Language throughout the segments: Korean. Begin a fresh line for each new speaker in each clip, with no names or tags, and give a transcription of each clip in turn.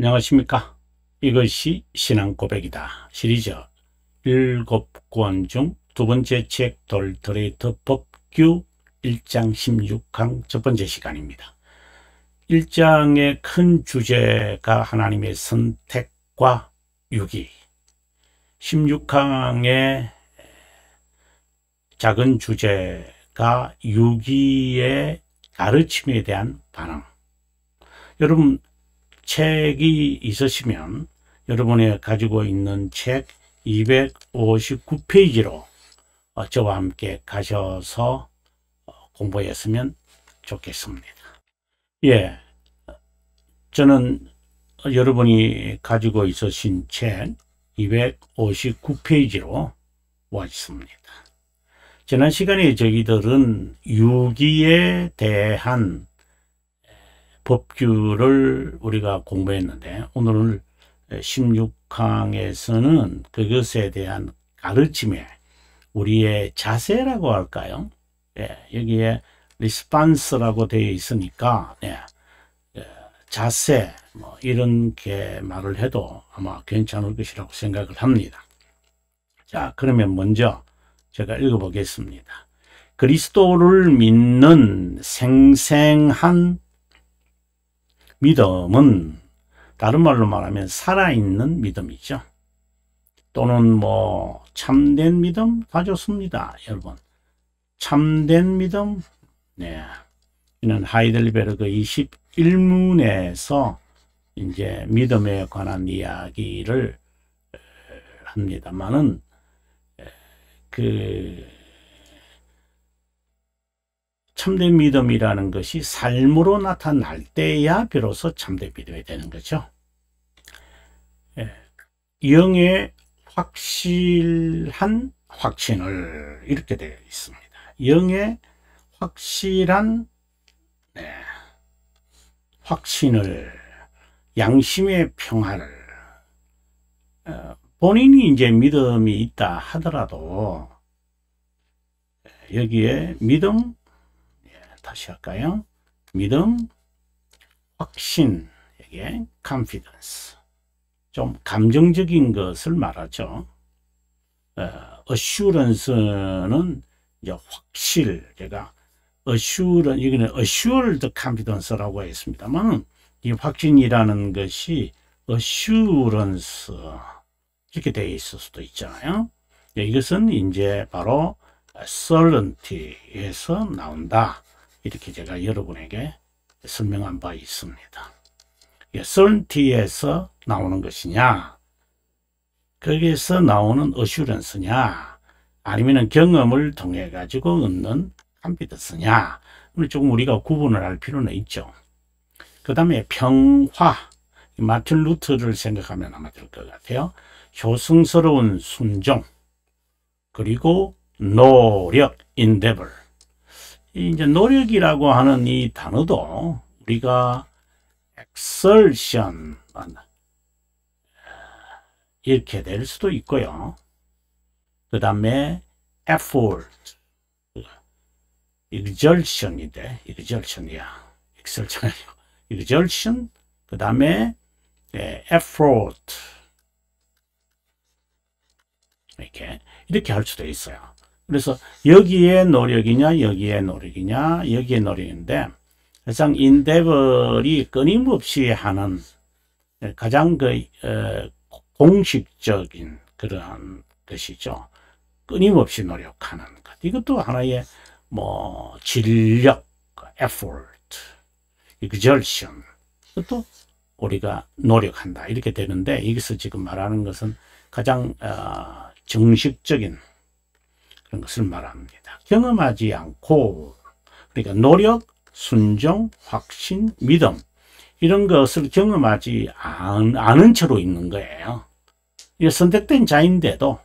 안녕하십니까 이것이 신앙 고백이다 시리즈 7권 중 두 번째 책 돌트레이터 법규 1장 16강 첫 번째 시간입니다 1장의 큰 주제가 하나님의 선택과 유기 16강의 작은 주제가 유기의 가르침에 대한 반응 여러분 책이 있으시면 여러분이 가지고 있는 책 259페이지로 어, 저와 함께 가셔서 어, 공부했으면 좋겠습니다. 예, 저는 여러분이 가지고 있으신 책 259페이지로 와습니다 지난 시간에 저희들은 유기에 대한 법규를 우리가 공부했는데 오늘 16강에서는 그것에 대한 가르침에 우리의 자세라고 할까요? 예, 여기에 리스판스라고 되어 있으니까 예, 예, 자세 뭐 이런 게 말을 해도 아마 괜찮을 것이라고 생각을 합니다. 자 그러면 먼저 제가 읽어보겠습니다. 그리스도를 믿는 생생한 믿음은 다른 말로 말하면 살아있는 믿음이죠. 또는 뭐 참된 믿음 다 좋습니다. 여러분 참된 믿음 네. 이는 하이델베르그 21문에서 이제 믿음에 관한 이야기를 합니다만은 그 참된 믿음이라는 것이 삶으로 나타날 때야 비로소 참된 믿음이 되는 거죠. 예, 영의 확실한 확신을 이렇게 되어 있습니다. 영의 확실한 네, 확신을 양심의 평화를 어, 본인이 이제 믿음이 있다 하더라도 예, 여기에 믿음 다시 할까요? 믿음, 확신, 이게 confidence. 좀 감정적인 것을 말하죠. 어, assurance는 이제 확실, 제가 assurance, 여기는 assured confidence라고 했습니다만 이 확신이라는 것이 assurance 이렇게 되어 있을 수도 있잖아요. 예, 이것은 이제 바로 certainty에서 나온다. 이렇게 제가 여러분에게 설명한 바 있습니다. 예, certainty에서 나오는 것이냐 거기에서 나오는 assurance냐 아니면 경험을 통해 가지고 얻는 confidence 조금 우리가 구분을 할 필요는 있죠. 그 다음에 평화 마틴 루트를 생각하면 아마 될 것 같아요. 효성스러운 순종 그리고 노력 endeavor 이 이제 노력이라고 하는 이 단어도 우리가 exertion 이렇게 될 수도 있고요. 그 다음에 effort, exertion인데, exertion이야. exertion, exertion, 그 다음에 effort. 이렇게, 이렇게 할 수도 있어요. 그래서 여기에 노력이냐 여기에 노력이냐 여기에 노력인데 사실상 인데벌이 끊임없이 하는 예, 가장 그 어, 공식적인 그러한 것이죠. 끊임없이 노력하는 것. 이것도 하나의 뭐 진력, 그 effort, exertion. 그것도 우리가 노력한다. 이렇게 되는데 여기서 지금 말하는 것은 가장 어, 정식적인 그런 것을 말합니다. 경험하지 않고 그러니까 노력, 순종, 확신, 믿음 이런 것을 경험하지 않, 은 채로 있는 거예요. 선택된 자인데도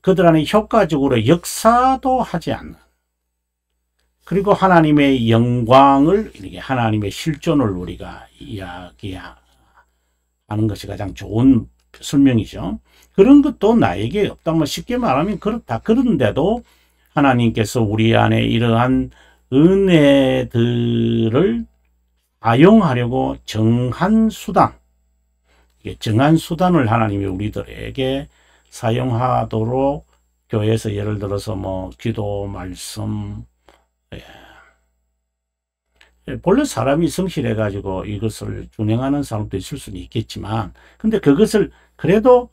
그들 안에 효과적으로 역사도 하지 않는 그리고 하나님의 영광을 이렇게 하나님의 실존을 우리가 이야기하는 것이 가장 좋은 설명이죠. 그런 것도 나에게 없다. 뭐 쉽게 말하면 그렇다. 그런데도 하나님께서 우리 안에 이러한 은혜들을 사용하려고 정한 수단, 정한 수단을 하나님이 우리들에게 사용하도록 교회에서 예를 들어서 뭐 기도, 말씀, 예. 예. 본래 사람이 성실해가지고 이것을 준행하는 사람도 있을 수는 있겠지만, 근데 그것을 그래도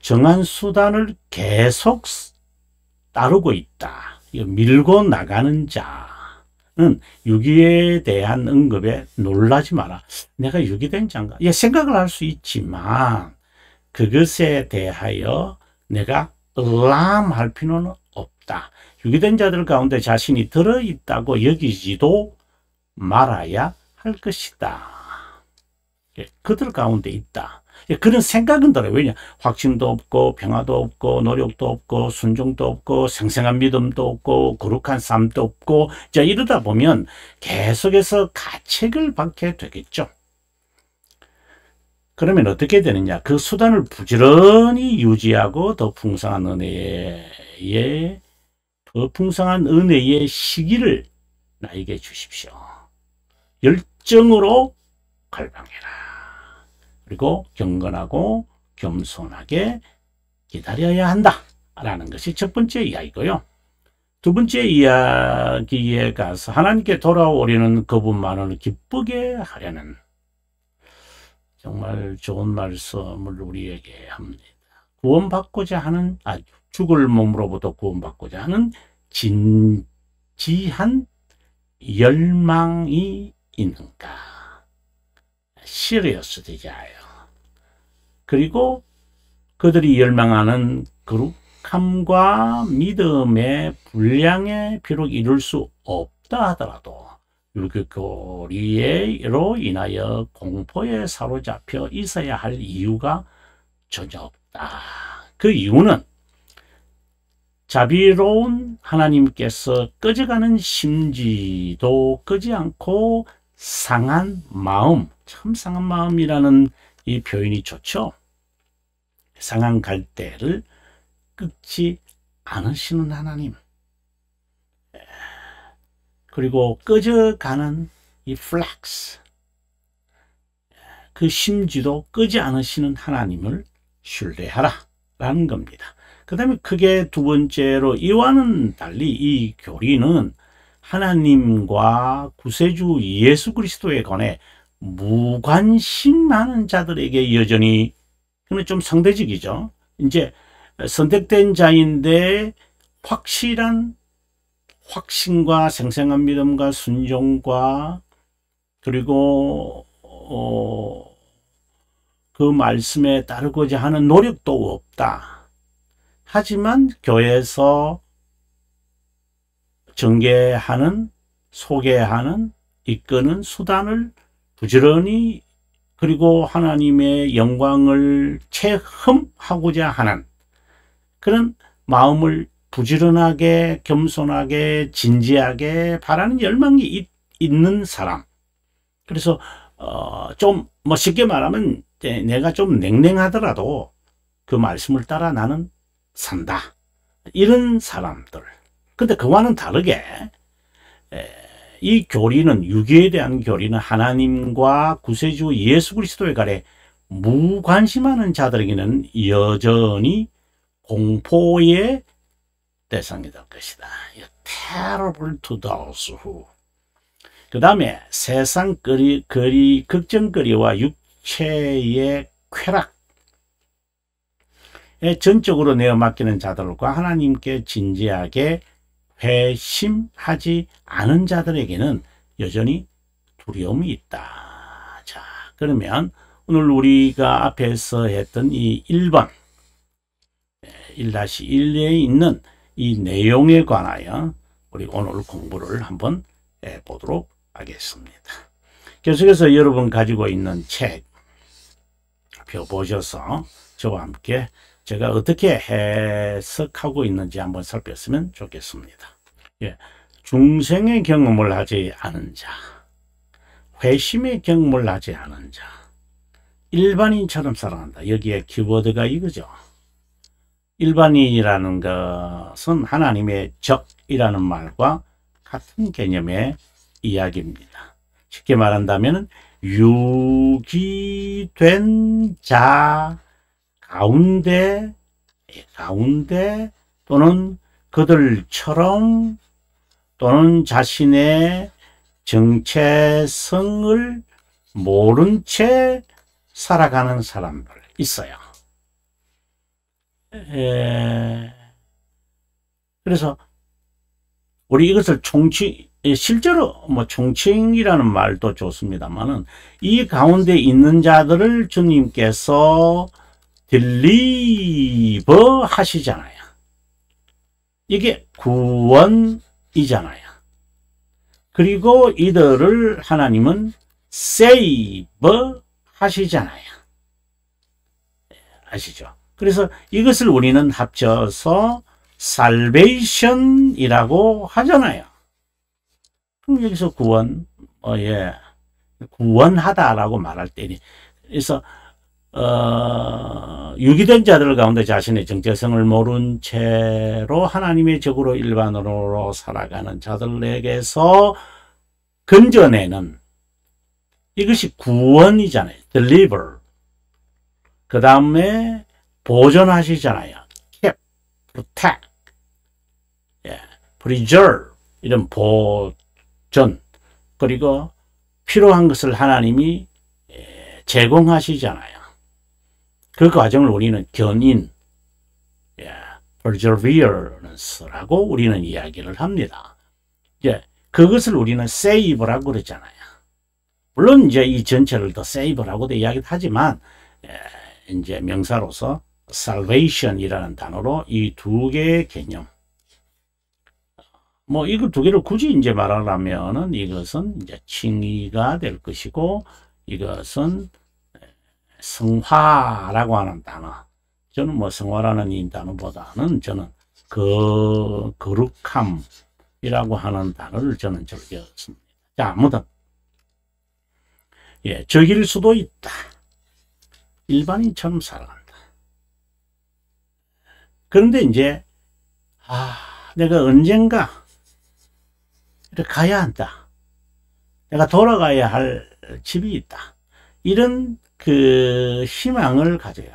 정한 수단을 계속 따르고 있다. 밀고 나가는 자는 유기에 대한 언급에 놀라지 마라. 내가 유기된 자인가? 예, 생각을 할 수 있지만 그것에 대하여 내가 을람할 필요는 없다. 유기된 자들 가운데 자신이 들어있다고 여기지도 말아야 할 것이다. 예, 그들 가운데 있다. 예, 그런 생각은 들어요. 왜냐? 확신도 없고 평화도 없고 노력도 없고 순종도 없고 생생한 믿음도 없고 거룩한 삶도 없고 자 이러다 보면 계속해서 가책을 받게 되겠죠. 그러면 어떻게 되느냐? 그 수단을 부지런히 유지하고 더 풍성한 은혜에 더 풍성한 은혜의 시기를 나에게 주십시오. 열정으로 갈방해라. 그리고 경건하고 겸손하게 기다려야 한다. 라는 것이 첫 번째 이야기고요. 두 번째 이야기에 가서 하나님께 돌아오려는 그분만을 기쁘게 하려는 정말 좋은 말씀을 우리에게 합니다. 구원받고자 하는, 아, 죽을 몸으로부터 구원받고자 하는 진지한 열망이 있는가. Serious d e 그리고 그들이 열망하는 거룩함과 믿음의 분량에 비록 이룰 수 없다 하더라도 유교 교리로 인하여 공포에 사로잡혀 있어야 할 이유가 전혀 없다. 그 이유는 자비로운 하나님께서 꺼져가는 심지도 끄지 않고 상한 마음, 참 상한 마음이라는 이 표현이 좋죠. 상한 갈대를 끊지 않으시는 하나님 그리고 꺼져가는 이플락스그 심지도 끄지 않으시는 하나님을 신뢰하라 라는 겁니다. 그 다음에 크게 두 번째로 이와는 달리 이 교리는 하나님과 구세주 예수 그리스도에 관해 무관심하는 자들에게 여전히 그러면 좀 상대적이죠. 이제 선택된 자인데 확실한 확신과 생생한 믿음과 순종과 그리고 어, 그 말씀에 따르고자 하는 노력도 없다. 하지만 교회에서 전개하는 소개하는 이끄는 수단을 부지런히 그리고 하나님의 영광을 체험하고자 하는 그런 마음을 부지런하게 겸손하게 진지하게 바라는 열망이 있, 는 사람 그래서 어, 좀멋있게 말하면 내가 좀 냉랭하더라도 그 말씀을 따라 나는 산다 이런 사람들 근데 그와는 다르게 에, 이 교리는 유교에 대한 교리는 하나님과 구세주 예수 그리스도에 관해 무관심하는 자들에게는 여전히 공포의 대상이 될 것이다. Terrible to those who. 그 다음에 세상 거리, 거리, 걱정거리와 육체의 쾌락. 전적으로 내어 맡기는 자들과 하나님께 진지하게 배심하지 않은 자들에게는 여전히 두려움이 있다. 자, 그러면 오늘 우리가 앞에서 했던 이 1번 1-1에 있는 이 내용에 관하여 우리 오늘 공부를 한번 해보도록 하겠습니다. 계속해서 여러분 가지고 있는 책 펴보셔서 저와 함께 제가 어떻게 해석하고 있는지 한번 살폈으면 좋겠습니다. 예, 중생의 경험을 하지 않은 자, 회심의 경험을 하지 않은 자, 일반인처럼 살아간다. 여기에 키워드가 이거죠. 일반인이라는 것은 하나님의 적이라는 말과 같은 개념의 이야기입니다. 쉽게 말한다면 유기된 자 가운데, 가운데 또는 그들처럼 또는 자신의 정체성을 모른 채 살아가는 사람들 있어요. 에... 그래서 우리 이것을 총칭 실제로 뭐 총칭이라는 말도 좋습니다만이 가운데 있는 자들을 주님께서 딜리버 하시잖아요. 이게 구원이잖아요. 그리고 이들을 하나님은 세이버 하시잖아요. 아시죠? 그래서 이것을 우리는 합쳐서 살베이션이라고 하잖아요. 그럼 여기서 구원, 어, 예. 구원하다라고 말할 때니. 그래서 어, 유기된 자들 가운데 자신의 정체성을 모른 채로 하나님의 적으로 일반으로 살아가는 자들에게서 건져내는 이것이 구원이잖아요. deliver. 그 다음에 보존하시잖아요. keep, protect, 예. preserve 이런 보존 그리고 필요한 것을 하나님이 예, 제공하시잖아요. 그 과정을 우리는 견인, 예, perseverance라고 우리는 이야기를 합니다. 이제 그것을 우리는 save라고 그러잖아요. 물론 이제 이 전체를 더 save라고도 이야기 하지만 예, 이제 명사로서 salvation이라는 단어로 이 두 개의 개념 뭐 이걸 두 개를 굳이 이제 말하려면은 이것은 이제 칭의가 될 것이고 이것은 성화라고 하는 단어 저는 뭐 성화라는 이 단어보다는 저는 그 거룩함이라고 하는 단어를 저는 즐겼습니다. 자, 아무튼 예, 적일 수도 있다. 일반인처럼 살아간다. 그런데 이제 아, 내가 언젠가 이렇게 가야 한다. 내가 돌아가야 할 집이 있다. 이런 그 희망을 가져요.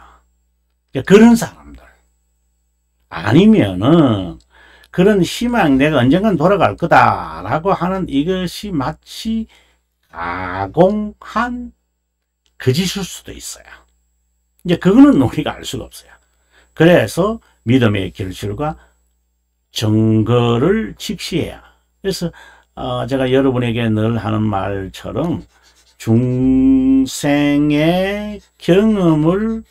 그러니까 그런 사람들. 아니면은 그런 희망 내가 언젠간 돌아갈 거다라고 하는 이것이 마치 가공한 거짓일 수도 있어요. 이제 그거는 우리가 알 수가 없어요. 그래서 믿음의 결실과 증거를 직시해야. 그래서 어 제가 여러분에게 늘 하는 말처럼 중생의 경험을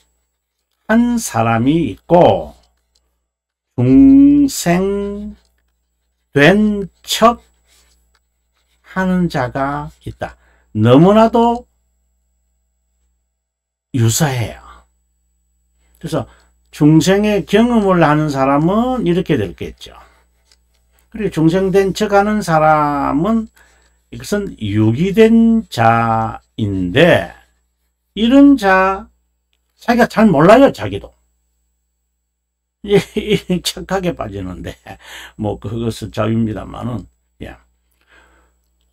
한 사람이 있고 중생된 척 하는 자가 있다. 너무나도 유사해요. 그래서 중생의 경험을 하는 사람은 이렇게 될겠죠. 그리고 중생된 척 하는 사람은 이것은 유기된 자인데 이런 자 자기가 잘 몰라요 자기도 착하게 빠지는데 뭐 그것은 자유입니다만은 예.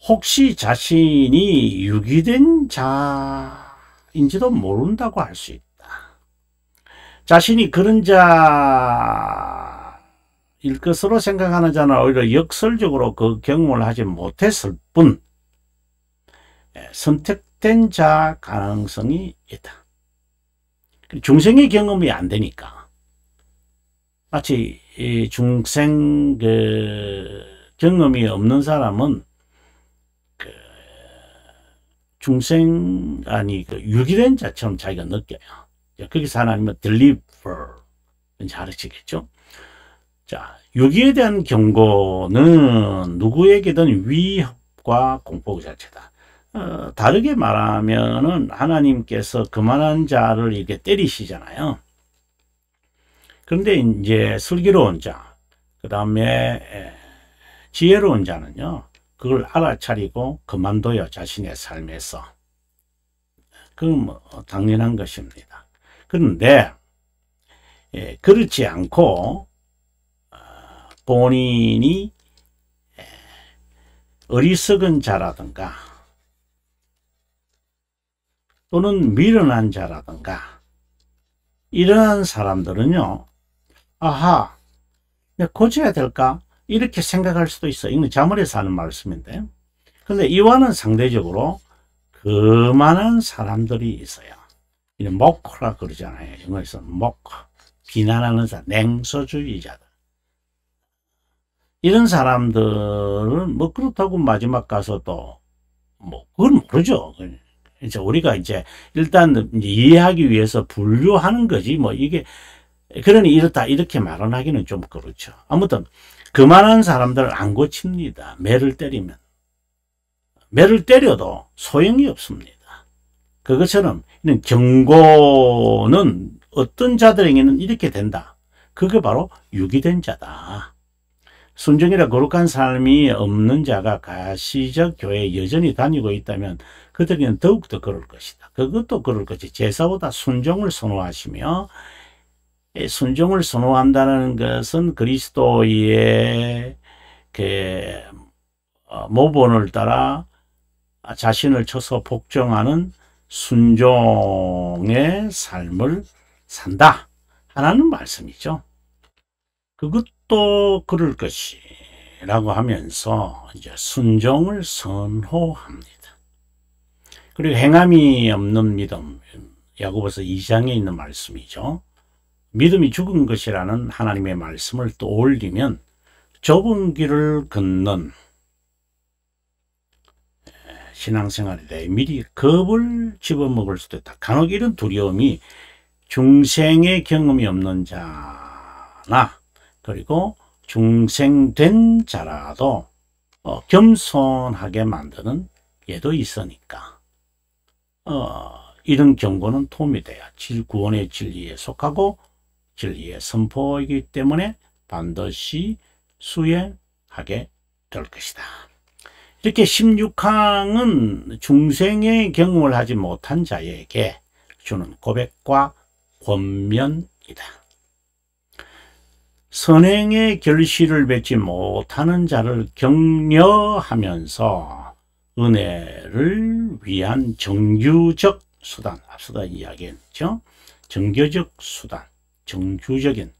혹시 자신이 유기된 자인지도 모른다고 할 수 있다 자신이 그런 자일 것으로 생각하는 자는 오히려 역설적으로 그 경험을 하지 못했을 뿐 예, 선택된 자 가능성이 있다. 중생의 경험이 안 되니까 마치 중생 그 경험이 없는 사람은 그 중생 아니 그 유기된 자처럼 자기가 느껴요. 거기서 하나님은 deliver 가르치겠죠. 자, 여기에 대한 경고는 누구에게든 위협과 공포 그 자체다. 어, 다르게 말하면은 하나님께서 그만한 자를 이렇게 때리시잖아요. 그런데 이제 슬기로운 자, 그 다음에 지혜로운 자는요, 그걸 알아차리고 그만둬요, 자신의 삶에서. 그건 뭐 당연한 것입니다. 그런데, 예, 그렇지 않고, 본인이 어리석은 자라든가 또는 미련한 자라든가 이러한 사람들은요. 아하, 고쳐야 될까? 이렇게 생각할 수도 있어. 이건 자물에서 하는 말씀인데. 근데 이와는 상대적으로 그만한 사람들이 있어요. 이 목호라 그러잖아요. 영어에서 목호. 비난하는 자, 냉소주의자들. 이런 사람들은 뭐 그렇다고 마지막 가서 도뭐 그건 모르죠. 이제 우리가 이제 일단 이해하기 위해서 분류하는 거지 뭐 이게 그러니 이렇다 이렇게 말은 하기는 좀 그렇죠. 아무튼 그만한 사람들안 고칩니다. 매를 때리면 매를 때려도 소용이 없습니다. 그것처럼 이런 경고는 어떤 자들에게는 이렇게 된다. 그게 바로 유기된 자다. 순종이라 거룩한 삶이 없는 자가 가시적 교회에 여전히 다니고 있다면 그들에게는 더욱더 그럴 것이다. 그것도 그럴 것이 제사보다 순종을 선호하시며 순종을 선호한다는 것은 그리스도의 그, 어, 모본을 따라 자신을 쳐서 복종하는 순종의 삶을 산다 하는 말씀이죠. 그것 또 그럴 것이라고 하면서 이제 순종을 선호합니다. 그리고 행함이 없는 믿음, 야고보서 2장에 있는 말씀이죠. 믿음이 죽은 것이라는 하나님의 말씀을 또 올리면 좁은 길을 걷는 예, 신앙생활에 대해 미리 겁을 집어먹을 수도 있다. 간혹 이런 두려움이 중생의 경험이 없는 자나 그리고 중생된 자라도 어, 겸손하게 만드는 예도 있으니까 어, 이런 경고는 도움이 돼요. 질, 구원의 진리에 속하고 진리의 선포이기 때문에 반드시 수행하게 될 것이다. 이렇게 16항은 중생의 경험을 하지 못한 자에게 주는 고백과 권면이다. 선행의 결실을 맺지 못하는 자를 격려하면서 은혜를 위한 정규적 수단, 앞서다 이야기했죠. 정규적 수단, 정규적인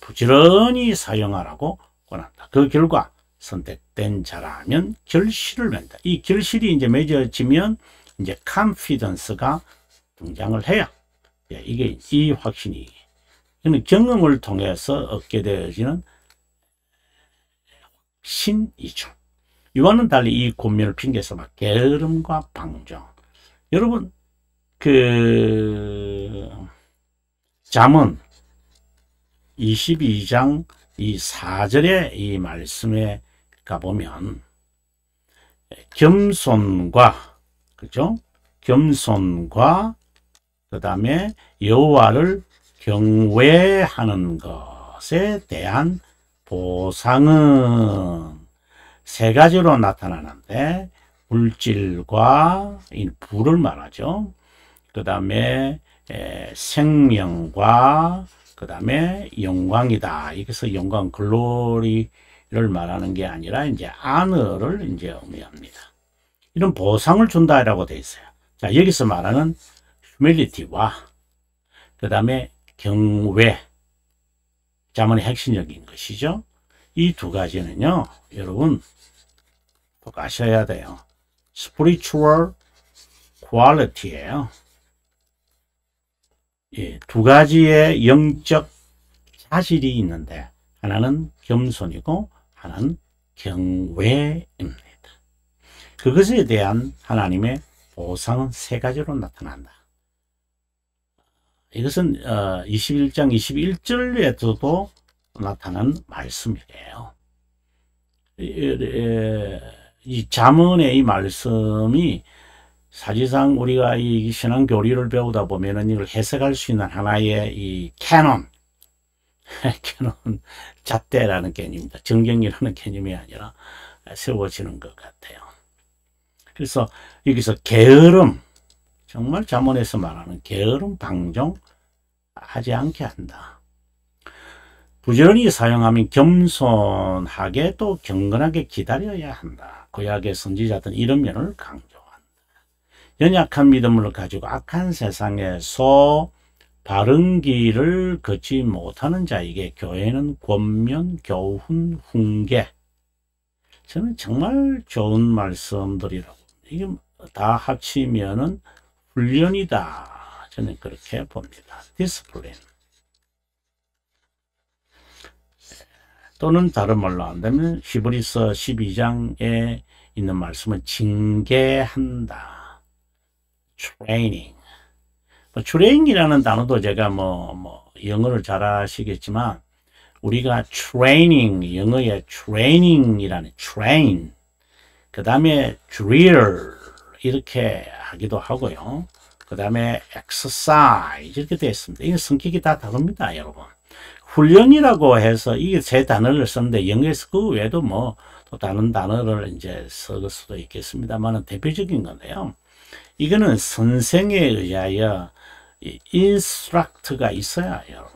부지런히 사용하라고 권한다. 그 결과 선택된 자라면 결실을 맺다이 결실이 이제 맺어지면 이제 컨피던스가 등장을 해야 예, 이게 이 확신이 이는 경험을 통해서 얻게 되어지는 신이죠. 이와는 달리 이 고민을 핑계서막 게으름과 방정. 여러분, 그, 잠언 22장 이 4절의 이 말씀에 가보면, 겸손과, 그죠? 겸손과, 그 다음에 여호와를 경외하는 것에 대한 보상은 세 가지로 나타나는데 물질과 불을 말하죠. 그 다음에 생명과 그 다음에 영광이다. 여기서 영광 글로리를 말하는 게 아니라 이제 아너를 이제 의미합니다. 이런 보상을 준다라고 돼 있어요. 자 여기서 말하는 휴밀리티와 그 다음에 경외 자문의 핵심적인 것이죠. 이 두 가지는요. 여러분 꼭 아셔야 돼요. spiritual quality예요. 예, 두 가지의 영적 사실이 있는데 하나는 겸손이고 하나는 경외입니다. 그것에 대한 하나님의 보상은 세 가지로 나타난다. 이것은 21장 어, 21절에서도 나타난 말씀이래요. 이 자문의 이 말씀이 사실상 우리가 이 신앙 교리를 배우다 보면은 이걸 해석할 수 있는 하나의 이 캐논, 캐논 잣대라는 개념입니다. 정경이라는 개념이 아니라 세워지는 것 같아요. 그래서 여기서 게으름, 정말 자문에서 말하는 게으름 방종하지 않게 한다. 부지런히 사용하면 겸손하게 또 경건하게 기다려야 한다. 구약의 선지자들은 이런 면을 강조한다. 연약한 믿음을 가지고 악한 세상에서 바른 길을 걷지 못하는 자에게 교회는 권면, 교훈, 훈계. 저는 정말 좋은 말씀들이라고. 이게 다 합치면은 훈련이다. 저는 그렇게 봅니다. 디스플린. 또는 다른 말로 한다면 히브리서 12장에 있는 말씀은 징계한다. 트레이닝. 뭐 트레이닝이라는 단어도 제가 뭐, 뭐 영어를 잘 아시겠지만 우리가 트레이닝, 영어의 트레이닝이라는 트레인 그 다음에 drill 이렇게 하기도 하고요. 그 다음에 exercise 이렇게 되어 있습니다. 이게 성격이 다 다릅니다, 여러분. 훈련이라고 해서 이게 제 단어를 썼는데 영어에서 그 외에도 뭐 또 다른 단어를 이제 쓸 수도 있겠습니다만 대표적인 건데요. 이거는 선생에 의하여 인스트럭트가 있어야 여러분.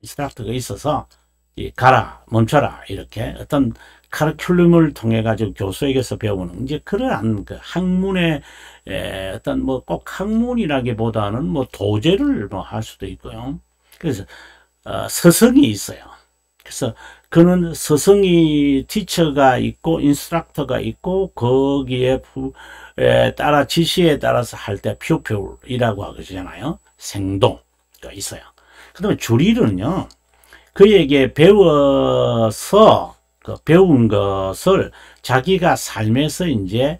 인스트럭트가 있어서 가라 멈춰라 이렇게 어떤 카르큘럼을 통해 가지고 교수에게서 배우는 이제 그러한 그 학문의 에, 어떤 뭐 꼭 학문이라기보다는 뭐 도제를 뭐 할 수도 있고요. 그래서 어, 서성이 있어요. 그래서 그는 스승이 티처가 있고 인스트럭터가 있고 거기에 에, 따라 지시에 따라서 할 때표퓨이라고 하잖아요. 생동가 있어요. 그다음에 주리는요. 그에게 배워서 그 배운 것을 자기가 삶에서 이제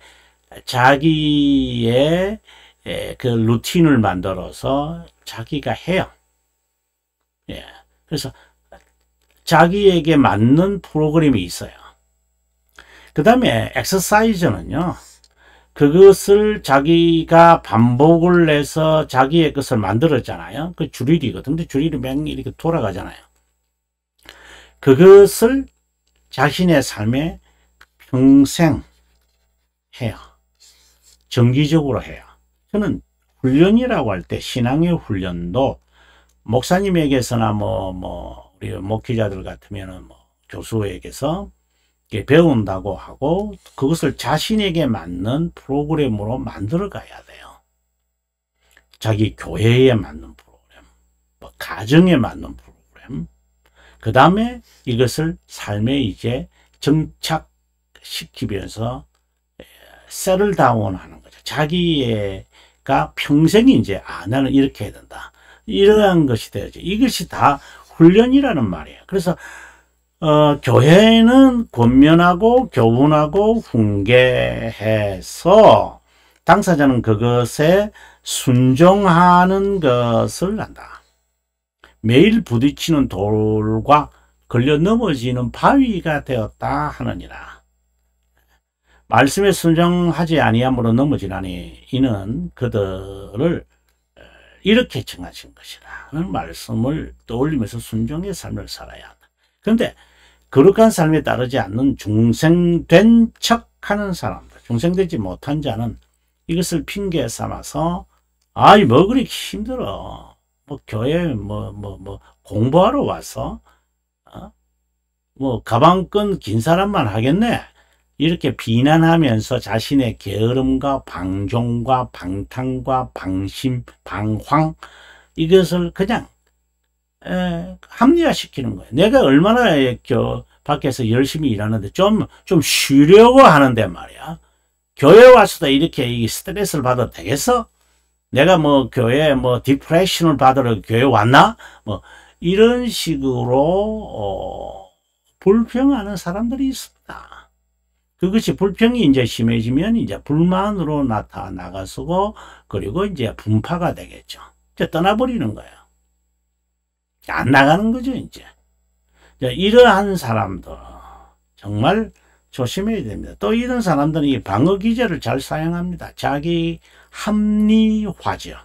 자기의 그 루틴을 만들어서 자기가 해요. 예. 그래서 자기에게 맞는 프로그램이 있어요. 그 다음에 엑서사이즈는요. 그것을 자기가 반복을 해서 자기의 것을 만들었잖아요. 그 줄일이거든요. 줄일이 맨 이렇게 돌아가잖아요. 그것을 자신의 삶에 평생 해요. 정기적으로 해요. 저는 훈련이라고 할 때 신앙의 훈련도 목사님에게서나 뭐, 뭐, 우리 목회자들 같으면은 뭐 교수에게서 배운다고 하고 그것을 자신에게 맞는 프로그램으로 만들어 가야 돼요. 자기 교회에 맞는 프로그램, 뭐 가정에 맞는 프로그램. 그 다음에 이것을 삶에 이제 정착시키면서 셀을 다운하는 거죠. 자기가 평생 이제 아 나는 이렇게 해야 된다. 이러한 것이 되어야지. 이것이 다 훈련이라는 말이에요. 그래서 어, 교회는 권면하고 교훈하고 훈계해서 당사자는 그것에 순종하는 것을 한다. 매일 부딪히는 돌과 걸려 넘어지는 바위가 되었다 하느니라. 말씀에 순종하지 아니함으로 넘어지라니 이는 그들을 이렇게 정하신 것이라는 말씀을 떠올리면서 순종의 삶을 살아야 한다. 그런데 거룩한 삶에 따르지 않는 중생된 척하는 사람들, 중생되지 못한 자는 이것을 핑계 삼아서 아이 뭐 그리 힘들어 뭐 교회 뭐뭐뭐 뭐, 뭐 공부하러 와서 어? 뭐 가방끈 긴 사람만 하겠네 이렇게 비난하면서 자신의 게으름과 방종과 방탕과 방심 방황 이것을 그냥 에, 합리화시키는 거예요. 내가 얼마나 교, 밖에서 열심히 일하는데 좀, 좀 쉬려고 하는데 말이야. 교회 와서도 이렇게 이 스트레스를 받아도 되겠어? 내가 뭐 교회 뭐 디프레션을 받으러 교회 왔나? 뭐 이런 식으로 어, 불평하는 사람들이 있습니다. 그것이 불평이 이제 심해지면 이제 불만으로 나타나가서고 그리고 이제 분파가 되겠죠. 이제 떠나버리는 거예요. 안 나가는 거죠 이제. 이제 이러한 사람들 정말 조심해야 됩니다. 또 이런 사람들은 이 방어 기제를 잘 사용합니다. 자기 합리화죠.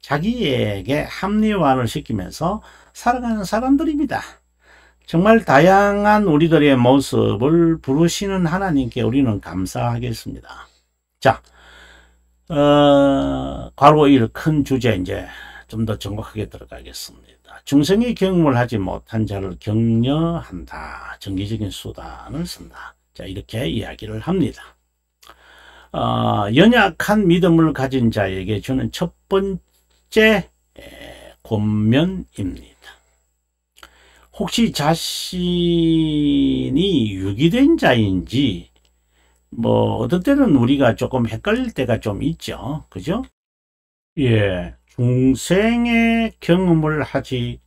자기에게 합리화를 시키면서 살아가는 사람들입니다. 정말 다양한 우리들의 모습을 부르시는 하나님께 우리는 감사하겠습니다. 자, 어, 괄호 1, 큰 주제 이제 좀 더 정확하게 들어가겠습니다. 중생이 경험을 하지 못한 자를 격려한다. 정기적인 수단을 쓴다. 자, 이렇게 이야기를 합니다. 어, 연약한 믿음을 가진 자에게 주는 첫 번째 권면입니다. 혹시 자신이 유기된 자인지 뭐 어떤 때는 우리가 조금 헷갈릴 때가 좀 있죠. 그죠? 예. 중생의 경험을 하지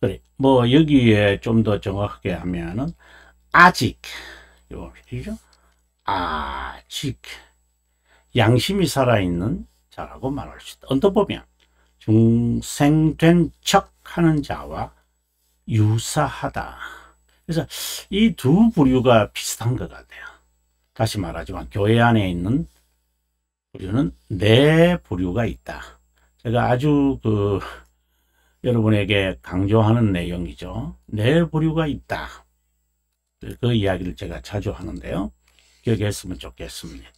그래. 뭐 여기에 좀 더 정확하게 하면은 아직 이거 이죠? 아직 양심이 살아있는 자라고 말할 수 있다. 언뜻 보면 중생된 척 하는 자와 유사하다. 그래서 이 두 부류가 비슷한 것 같아요. 다시 말하지만 교회 안에 있는 부류는 내 네 부류가 있다. 제가 아주 그 여러분에게 강조하는 내용이죠. 내 네 부류가 있다. 그 이야기를 제가 자주 하는데요. 기억했으면 좋겠습니다.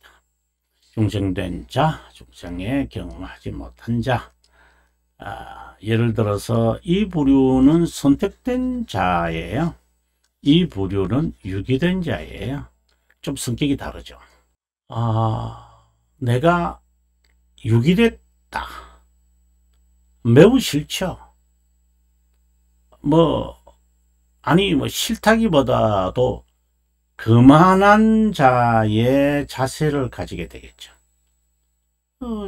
중생된 자, 중생에 경험하지 못한 자. 아, 예를 들어서 이 부류는 선택된 자예요. 이 부류는 유기된 자예요. 좀 성격이 다르죠. 아, 내가 유기됐다. 매우 싫죠. 뭐, 아니, 뭐, 싫다기보다도 그만한 자의 자세를 가지게 되겠죠. 어.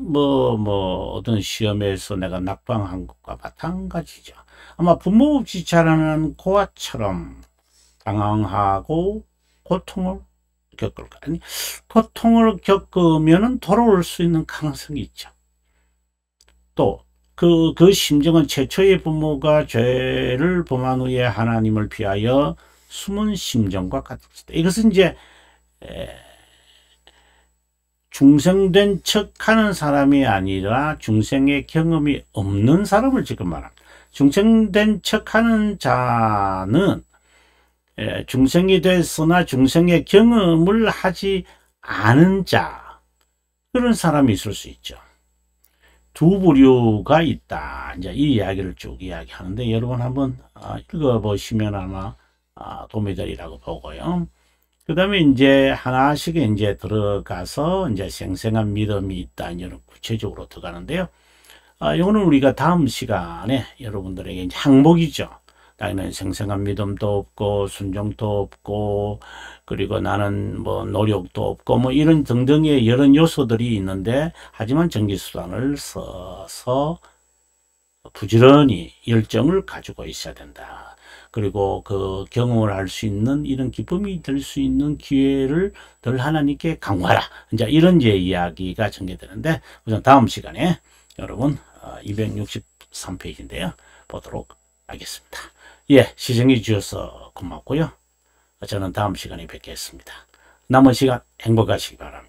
뭐, 뭐, 어떤 시험에서 내가 낙방한 것과 마찬가지죠. 아마 부모 없이 자라는 고아처럼 당황하고 고통을 겪을 거 아니, 고통을 겪으면 돌아올 수 있는 가능성이 있죠. 또, 그, 그 심정은 최초의 부모가 죄를 범한 후에 하나님을 피하여 숨은 심정과 같았다. 이것은 이제 중생된 척하는 사람이 아니라 중생의 경험이 없는 사람을 지금 말합니다. 중생된 척하는 자는 중생이 됐으나 중생의 경험을 하지 않은 자 그런 사람이 있을 수 있죠. 두 부류가 있다. 이제 이 이야기를 쭉 이야기하는데 여러분 한번 아, 읽어보시면 아마 도매절이라고 아, 보고요. 그 다음에 이제 하나씩 이제 들어가서 이제 생생한 믿음이 있다. 이런 구체적으로 들어가는데요. 아, 이거는 우리가 다음 시간에 여러분들에게 이제 항목이죠. 나는 생생한 믿음도 없고 순종도 없고 그리고 나는 뭐 노력도 없고 뭐 이런 등등의 여러 요소들이 있는데 하지만 전기수단을 써서 부지런히 열정을 가지고 있어야 된다. 그리고 그 경험을 할 수 있는 이런 기쁨이 될 수 있는 기회를 늘 하나님께 강화하라 이제 이런 제 이야기가 전개되는데 우선 다음 시간에 여러분 263페이지인데요. 어, 보도록 하겠습니다. 예, 시청해 주셔서 고맙고요. 저는 다음 시간에 뵙겠습니다. 남은 시간 행복하시기 바랍니다.